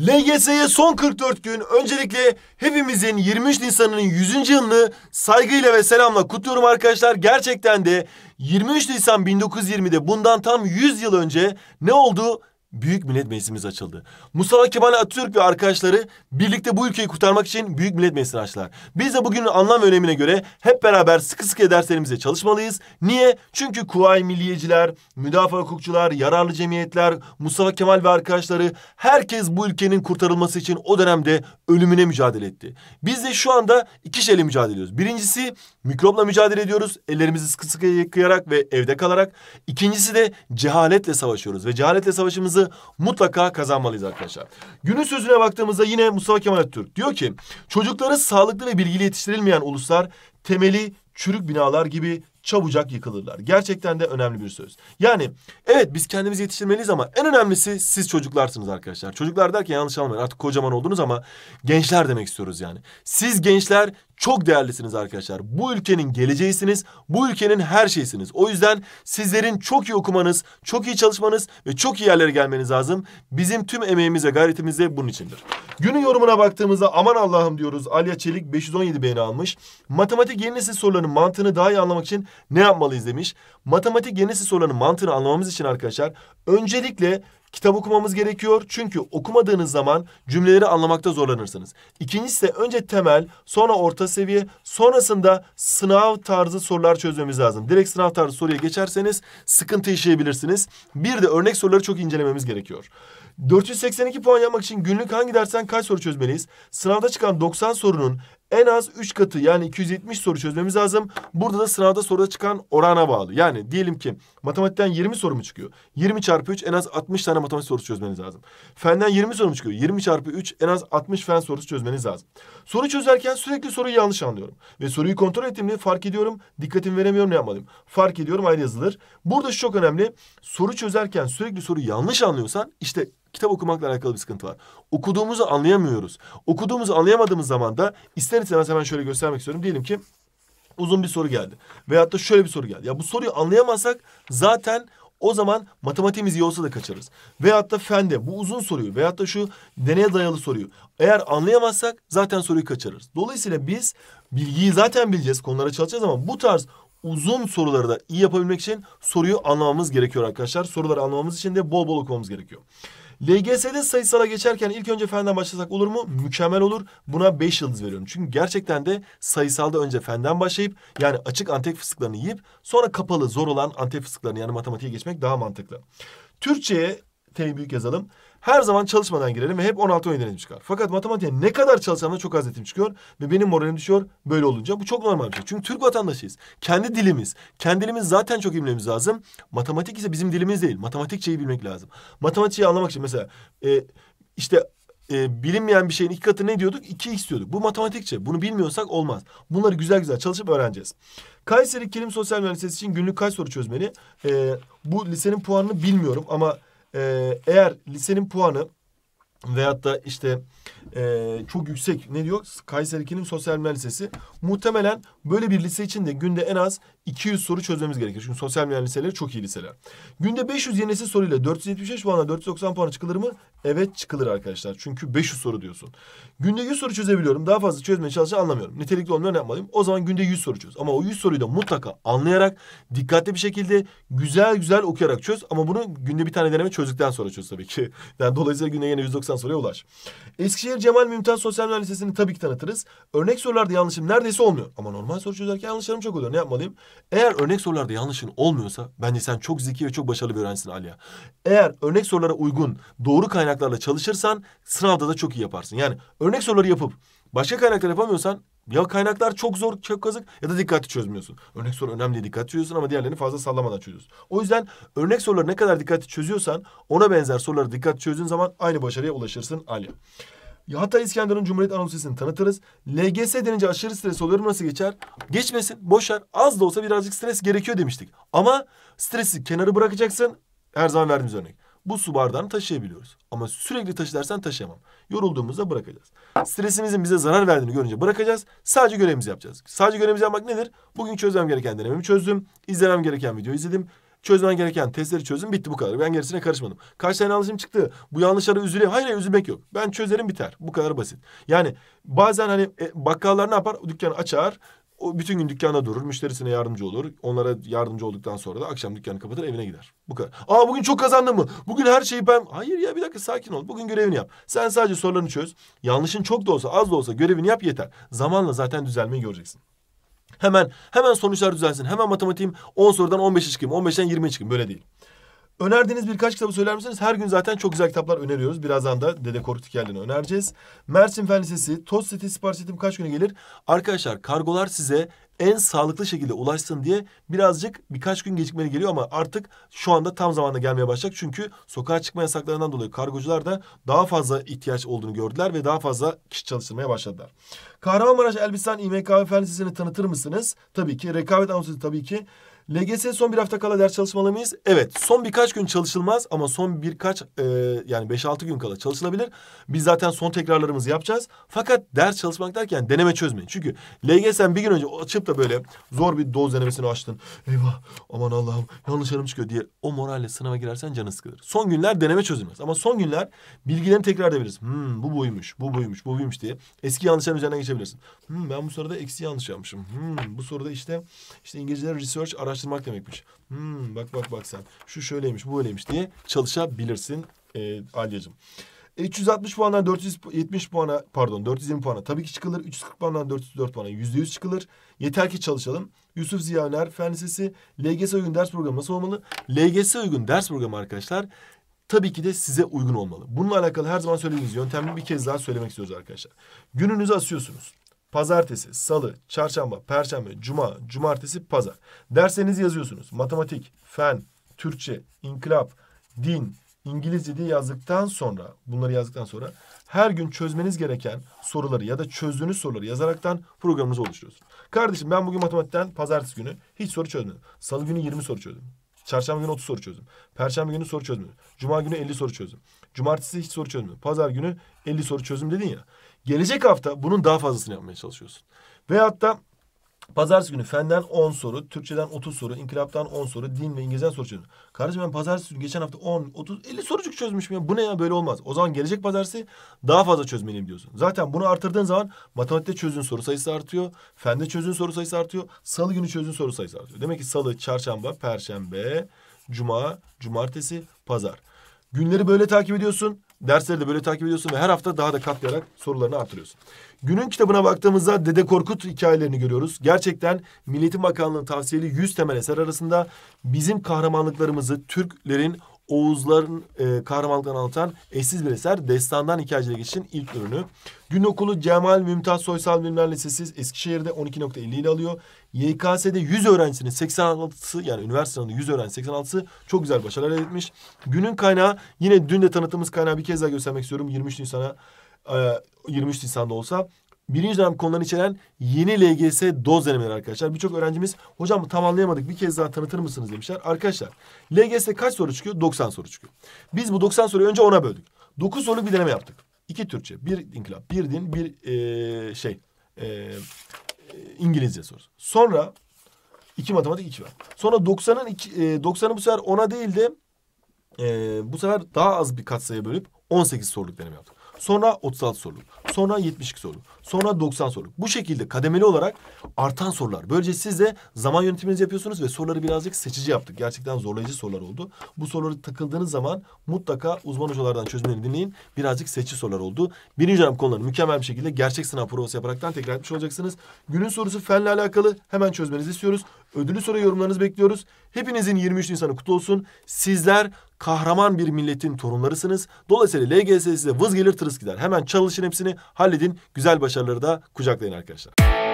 LGS'ye son 44 gün öncelikle hepimizin 23 Nisan'ın 100. yılını saygıyla ve selamla kutluyorum arkadaşlar. Gerçekten de 23 Nisan 1920'de bundan tam 100 yıl önce ne oldu? Büyük Millet Meclisimiz açıldı. Mustafa Kemal Atatürk ve arkadaşları birlikte bu ülkeyi kurtarmak için Büyük Millet Meclisini açtılar. Biz de bugünün anlam ve önemine göre hep beraber sıkı sıkı derslerimize çalışmalıyız. Niye? Çünkü Kuvayi Milliyeciler, müdafaa hukukçular, yararlı cemiyetler, Mustafa Kemal ve arkadaşları herkes bu ülkenin kurtarılması için o dönemde ölümüne mücadele etti. Biz de şu anda iki şeyle mücadele ediyoruz. Birincisi mikropla mücadele ediyoruz. Ellerimizi sıkı sıkı yıkayarak ve evde kalarak. İkincisi de cehaletle savaşıyoruz ve cehaletle savaşımız hakkımızı mutlaka kazanmalıyız arkadaşlar. Günün sözüne baktığımızda yine Mustafa Kemal Atatürk diyor ki çocukları sağlıklı ve bilgili yetiştirilmeyen uluslar temeli çürük binalar gibi çabucak yıkılırlar. Gerçekten de önemli bir söz. Yani evet biz kendimizi yetiştirmeliyiz ama en önemlisi siz çocuklarsınız arkadaşlar. Çocuklar derken yanlış anlamayın artık kocaman oldunuz ama gençler demek istiyoruz yani. Siz gençler çok değerlisiniz arkadaşlar. Bu ülkenin geleceğisiniz, bu ülkenin her şeysiniz. O yüzden sizlerin çok iyi okumanız, çok iyi çalışmanız ve çok iyi yerlere gelmeniz lazım. Bizim tüm emeğimiz ve gayretimiz de bunun içindir. Günün yorumuna baktığımızda aman Allah'ım diyoruz. Alya Çelik 517 beğeni almış. Matematik yeni nesil sorularını sorularının mantığını daha iyi anlamak için ne yapmalıyız demiş. Matematik yenisi sorularının mantığını anlamamız için arkadaşlar öncelikle kitap okumamız gerekiyor. Çünkü okumadığınız zaman cümleleri anlamakta zorlanırsınız. İkincisi de önce temel, sonra orta seviye, sonrasında sınav tarzı sorular çözmemiz lazım. Direkt sınav tarzı soruya geçerseniz sıkıntı yaşayabilirsiniz. Bir de örnek soruları çok incelememiz gerekiyor. 482 puan yapmak için günlük hangi dersten kaç soru çözmeliyiz? Sınavda çıkan 90 sorunun en az 3 katı yani 270 soru çözmemiz lazım. Burada da sırada soruda çıkan orana bağlı. Yani diyelim ki matematikten 20 soru mu çıkıyor? 20 çarpı 3 en az 60 tane matematik sorusu çözmeniz lazım. Fenden 20 soru mu çıkıyor? 20 çarpı 3 en az 60 fen sorusu çözmeniz lazım. Soru çözerken sürekli soruyu yanlış anlıyorum. Ve soruyu kontrol ettiğimde fark ediyorum. Dikkatimi veremiyorum ne yapmalıyım? Fark ediyorum ayrı yazılır. Burada şu çok önemli. Soru çözerken sürekli soruyu yanlış anlıyorsan işte kitap okumakla alakalı bir sıkıntı var. Okuduğumuzu anlayamıyoruz. Okuduğumuzu anlayamadığımız zaman da ister istemez hemen şöyle göstermek istiyorum. Diyelim ki uzun bir soru geldi. Veyahut da şöyle bir soru geldi. Ya bu soruyu anlayamazsak zaten o zaman matematiğimiz iyi olsa da kaçarız. Veyahut da fende bu uzun soruyu veyahut da şu deneye dayalı soruyu eğer anlayamazsak zaten soruyu kaçarız. Dolayısıyla biz bilgiyi zaten bileceğiz, konulara çalışacağız ama bu tarz uzun soruları da iyi yapabilmek için soruyu anlamamız gerekiyor arkadaşlar. Soruları anlamamız için de bol bol okumamız gerekiyor. LGS'de sayısala geçerken ilk önce fenden başlasak olur mu? Mükemmel olur. Buna 5 yıldız veriyorum. Çünkü gerçekten de sayısalda önce fenden başlayıp yani açık antep fıstıklarını yiyip sonra kapalı zor olan antep fıstıklarını yani matematiğe geçmek daha mantıklı. Türkçe'ye T büyük yazalım. Her zaman çalışmadan girelim ve hep 16-17 netim çıkar. Fakat matematiğe ne kadar çalışsam da çok az netim çıkıyor ve benim moralim düşüyor böyle olunca. Bu çok normal bir şey. Çünkü Türk vatandaşıyız. Kendi dilimiz. Kendi zaten çok iyi bilmemiz lazım. Matematik ise bizim dilimiz değil. Matematikçeyi bilmek lazım. Matematikçeyi anlamak için mesela e, işte e, bilinmeyen bir şeyin iki katı ne diyorduk? 2x diyorduk. Bu matematikçe. Bunu bilmiyorsak olmaz. Bunları güzel güzel çalışıp öğreneceğiz. Kayseri Kilim Sosyal Mühendisliği için günlük kaç soru çözmeli? E, bu lisenin puanını bilmiyorum ama ee, eğer lisenin puanı Veyahut da işte e, çok yüksek ne diyor? Kayseri'nin sosyal bilimler lisesi. Muhtemelen böyle bir lise için de günde en az 200 soru çözmemiz gerekir. Çünkü sosyal bilimler liseleri çok iyi liseler. Günde 500 yeni nesil soruyla 475 puanla 490 puan çıkılır mı? Evet çıkılır arkadaşlar. Çünkü 500 soru diyorsun. Günde 100 soru çözebiliyorum. Daha fazla çözmeye çalışan anlamıyorum. Nitelikli ne yapmalıyım. O zaman günde 100 soru çöz. Ama o 100 soruyu da mutlaka anlayarak dikkatli bir şekilde güzel güzel okuyarak çöz. Ama bunu günde bir tane deneme çözdükten sonra çöz tabii ki. Yani dolayısıyla günde yine 190 baştan soruya ulaş. Eskişehir Cemal Mümtaz Sosyal Mühendisliği Lisesi'ni tabii ki tanıtırız. Örnek sorularda yanlışım neredeyse olmuyor. Ama normal soru çözerken yanlışlarım çok oluyor. Ne yapmalıyım? Eğer örnek sorularda yanlışın olmuyorsa bence sen çok zeki ve çok başarılı bir öğrencisin Aliya. Eğer örnek sorulara uygun doğru kaynaklarla çalışırsan sınavda da çok iyi yaparsın. Yani örnek soruları yapıp başka kaynaklar yapamıyorsan ya kaynaklar çok zor, çok kazık ya da dikkatli çözmüyorsun. Örnek soru önemli diye dikkatli çözüyorsun ama diğerlerini fazla sallamadan çözüyorsun. O yüzden örnek soruları ne kadar dikkatli çözüyorsan ona benzer soruları dikkatli çözdüğün zaman aynı başarıya ulaşırsın Alya. Hatay İskenderun Cumhuriyet Anonsesini tanıtırız. LGS denince aşırı stres oluyorum nasıl geçer? Geçmesin, boşar Az da olsa birazcık stres gerekiyor demiştik. Ama stresi kenarı bırakacaksın. Her zaman verdiğimiz örnek bu su bardağını taşıyabiliyoruz. Ama sürekli taşı taşıyamam. Yorulduğumuzda bırakacağız. Stresimizin bize zarar verdiğini görünce bırakacağız. Sadece görevimizi yapacağız. Sadece görevimizi yapmak nedir? Bugün çözmem gereken denememi çözdüm. İzlemem gereken videoyu izledim. Çözmem gereken testleri çözdüm. Bitti bu kadar. Ben gerisine karışmadım. Kaç tane yanlışım çıktı? Bu yanlışlara üzüleyim. Hayır üzülmek yok. Ben çözerim biter. Bu kadar basit. Yani bazen hani e, bakkallar ne yapar? Dükkanı açar. O bütün gün dükkanda durur, müşterisine yardımcı olur. Onlara yardımcı olduktan sonra da akşam dükkanı kapatır, evine gider. Bu kadar. Aa bugün çok kazandın mı? Bugün her şeyi ben... Hayır ya bir dakika sakin ol. Bugün görevini yap. Sen sadece sorularını çöz. Yanlışın çok da olsa az da olsa görevini yap yeter. Zamanla zaten düzelmeyi göreceksin. Hemen hemen sonuçlar düzelsin. Hemen matematiğim 10 sorudan 15'e çıkayım. 15'ten 20'ye çıkayım. Böyle değil. Önerdiğiniz birkaç kitabı söyler misiniz? Her gün zaten çok güzel kitaplar öneriyoruz. Birazdan da Dede Korkut hikayelerini önereceğiz. Mersin Fen Lisesi, Toz Seti sipariş ettim kaç güne gelir? Arkadaşlar kargolar size en sağlıklı şekilde ulaşsın diye birazcık birkaç gün gecikmeli geliyor ama artık şu anda tam zamanda gelmeye başlayacak. Çünkü sokağa çıkma yasaklarından dolayı kargocular da daha fazla ihtiyaç olduğunu gördüler ve daha fazla kişi çalıştırmaya başladılar. Kahramanmaraş Elbistan İMKV Fen Lisesi'ni tanıtır mısınız? Tabii ki. Rekabet anonsu tabii ki. LGS son bir hafta kala ders çalışmalı mıyız? Evet. Son birkaç gün çalışılmaz ama son birkaç e, yani 5-6 gün kala çalışılabilir. Biz zaten son tekrarlarımızı yapacağız. Fakat ders çalışmak derken deneme çözmeyin. Çünkü LGS'den bir gün önce açıp da böyle zor bir doz denemesini açtın. Eyvah aman Allah'ım yanlış yanım çıkıyor diye o moralle sınava girersen canı sıkılır. Son günler deneme çözülmez. Ama son günler bilgilerini tekrar edebiliriz. Hmm, bu buymuş, bu buymuş, bu buymuş diye. Eski yanlışların üzerinden geçebilirsin. Hmm, ben bu soruda eksi yanlış yapmışım. Hmm, bu soruda işte işte İngilizceler research araştırma araştırmak demekmiş. Hmm, bak bak bak sen. Şu şöyleymiş, bu öyleymiş diye çalışabilirsin e, Alya'cığım. 360 e, puandan 470 puana pardon 420 puana tabii ki çıkılır. 340 puandan 404 puana %100 çıkılır. Yeter ki çalışalım. Yusuf Ziya Öner Fen Lisesi LGS uygun ders programı nasıl olmalı? LGS uygun ders programı arkadaşlar tabii ki de size uygun olmalı. Bununla alakalı her zaman söylediğimiz yöntemi bir kez daha söylemek istiyoruz arkadaşlar. Gününüzü asıyorsunuz. Pazartesi, salı, çarşamba, perşembe, cuma, cumartesi, pazar. Derseniz yazıyorsunuz. Matematik, fen, Türkçe, inkılap, din, İngilizce diye yazdıktan sonra, bunları yazdıktan sonra her gün çözmeniz gereken soruları ya da çözdüğünüz soruları yazaraktan programınızı oluşturuyorsunuz. Kardeşim ben bugün matematikten pazartesi günü hiç soru çözmedim. Salı günü 20 soru çözdüm. Çarşamba günü 30 soru çözdüm. Perşembe günü soru çözmedim. Cuma günü 50 soru çözdüm. Cumartesi hiç soru çözmedim. Pazar günü 50 soru çözdüm dedin ya. Gelecek hafta bunun daha fazlasını yapmaya çalışıyorsun. Veyahut hatta pazartesi günü fenden 10 soru, Türkçeden 30 soru, inkılaptan 10 soru, din ve İngilizcen soru çözüyorum. Kardeşim ben pazartesi günü geçen hafta 10, 30, 50 sorucuk çözmüşüm ya. Bu ne ya böyle olmaz. O zaman gelecek pazartesi daha fazla çözmeliyim diyorsun. Zaten bunu artırdığın zaman matematikte çözün soru sayısı artıyor. Fende çözün soru sayısı artıyor. Salı günü çözün soru sayısı artıyor. Demek ki salı, çarşamba, perşembe, cuma, cumartesi, pazar. Günleri böyle takip ediyorsun. Dersleri de böyle takip ediyorsun ve her hafta daha da katlayarak sorularını artırıyorsun. Günün kitabına baktığımızda Dede Korkut hikayelerini görüyoruz. Gerçekten Milli Eğitim Bakanlığı'nın tavsiyeli 100 temel eser arasında bizim kahramanlıklarımızı Türklerin Oğuzların e, kahramanlıklarını anlatan eşsiz bir eser Destandan Hikayecilik için ilk ürünü. Gün okulu Cemal Mümtaz Soysal Bilimler Lisesi Eskişehir'de 12.50 ile alıyor. YKS'de 100 öğrencisinin 86'sı yani üniversite sınavında 100 öğrenci 86'sı çok güzel başarılar elde etmiş. Günün kaynağı yine dün de tanıttığımız kaynağı bir kez daha göstermek istiyorum. 23 Nisan'a 23 e, Nisan'da olsa birinci dönem konuları içeren yeni LGS doz denemeleri arkadaşlar. Birçok öğrencimiz hocam tam anlayamadık bir kez daha tanıtır mısınız demişler. Arkadaşlar LGS kaç soru çıkıyor? 90 soru çıkıyor. Biz bu 90 soruyu önce ona böldük. 9 soruluk bir deneme yaptık. İki Türkçe, bir inkılap, bir din, bir ee, şey ee, İngilizce sorusu. Sonra iki matematik, iki var. Sonra 90'ın e, 90'ı bu sefer ona değildi e, bu sefer daha az bir katsayı bölüp 18 soruluk deneme yaptık. Sonra 36 soru, Sonra 72 soru, Sonra 90 soru. Bu şekilde kademeli olarak artan sorular. Böylece siz de zaman yönetiminizi yapıyorsunuz ve soruları birazcık seçici yaptık. Gerçekten zorlayıcı sorular oldu. Bu soruları takıldığınız zaman mutlaka uzman hocalardan çözümleri dinleyin. Birazcık seçici sorular oldu. Birinci dönem konuları mükemmel bir şekilde gerçek sınav provası yaparaktan tekrar etmiş olacaksınız. Günün sorusu fenle alakalı. Hemen çözmenizi istiyoruz. Ödülü soru yorumlarınızı bekliyoruz. Hepinizin 23 Nisan'ı kutlu olsun. Sizler kahraman bir milletin torunlarısınız. Dolayısıyla LGS size vız gelir tırıs gider. Hemen çalışın hepsini halledin. Güzel başarıları da kucaklayın arkadaşlar.